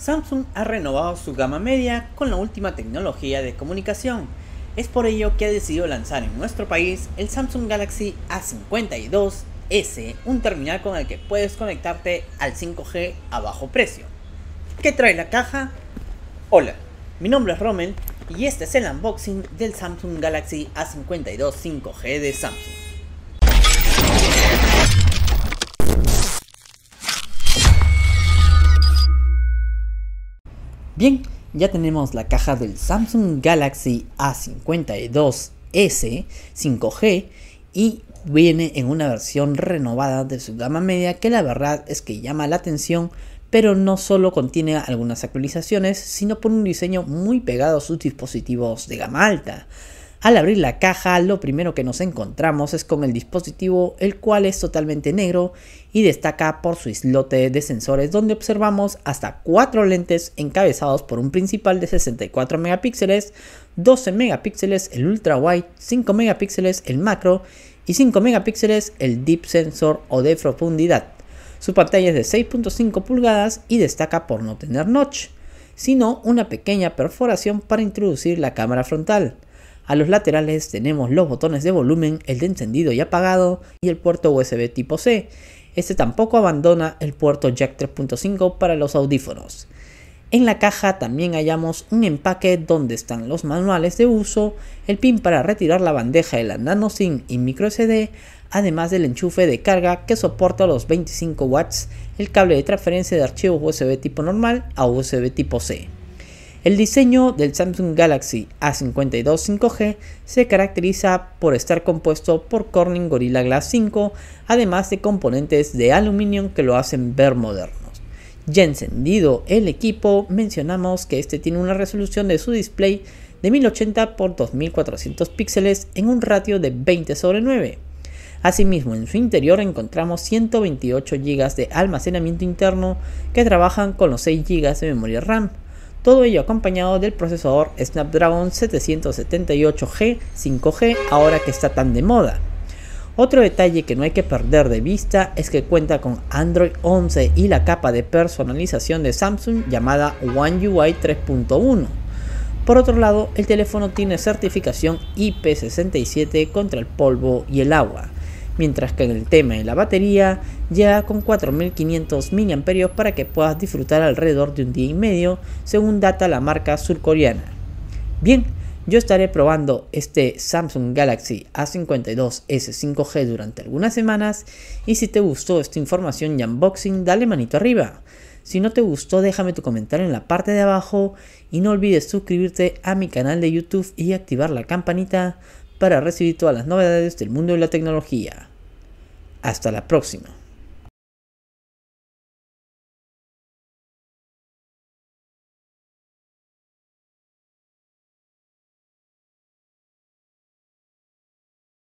Samsung ha renovado su gama media con la última tecnología de comunicación. Es por ello que ha decidido lanzar en nuestro país el Samsung Galaxy A52S, un terminal con el que puedes conectarte al 5G a bajo precio. ¿Qué trae la caja? Hola, mi nombre es Rommel y este es el unboxing del Samsung Galaxy A52 5G de Samsung. Bien, ya tenemos la caja del Samsung Galaxy A52S 5G y viene en una versión renovada de su gama media que la verdad es que llama la atención pero no solo contiene algunas actualizaciones, sino por un diseño muy pegado a sus dispositivos de gama alta. Al abrir la caja, lo primero que nos encontramos es con el dispositivo, el cual es totalmente negro y destaca por su islote de sensores donde observamos hasta cuatro lentes encabezados por un principal de 64 megapíxeles, 12 megapíxeles el ultra wide, 5 megapíxeles el macro y 5 megapíxeles el deep sensor o de profundidad. Su pantalla es de 6.5 pulgadas y destaca por no tener notch, sino una pequeña perforación para introducir la cámara frontal. A los laterales tenemos los botones de volumen, el de encendido y apagado y el puerto USB tipo C. Este tampoco abandona el puerto jack 3.5 para los audífonos. En la caja también hallamos un empaque donde están los manuales de uso, el pin para retirar la bandeja de la nano SIM y micro SD, además del enchufe de carga que soporta los 25 watts, el cable de transferencia de archivos USB tipo normal a USB tipo C. El diseño del Samsung Galaxy A52 5G se caracteriza por estar compuesto por Corning Gorilla Glass 5, además de componentes de aluminio que lo hacen ver modernos. Ya encendido el equipo, mencionamos que este tiene una resolución de su display de 1080 x 2400 píxeles en un ratio de 20 sobre 9. Asimismo, en su interior encontramos 128 GB de almacenamiento interno que trabajan con los 6 GB de memoria RAM todo ello acompañado del procesador Snapdragon 778G 5G ahora que está tan de moda. Otro detalle que no hay que perder de vista es que cuenta con Android 11 y la capa de personalización de Samsung llamada One UI 3.1. Por otro lado, el teléfono tiene certificación IP67 contra el polvo y el agua mientras que en el tema de la batería ya con 4500 mAh para que puedas disfrutar alrededor de un día y medio, según data la marca surcoreana. Bien, yo estaré probando este Samsung Galaxy A52S 5G durante algunas semanas y si te gustó esta información y unboxing, dale manito arriba. Si no te gustó, déjame tu comentario en la parte de abajo y no olvides suscribirte a mi canal de YouTube y activar la campanita para recibir todas las novedades del mundo de la tecnología. Hasta la próxima.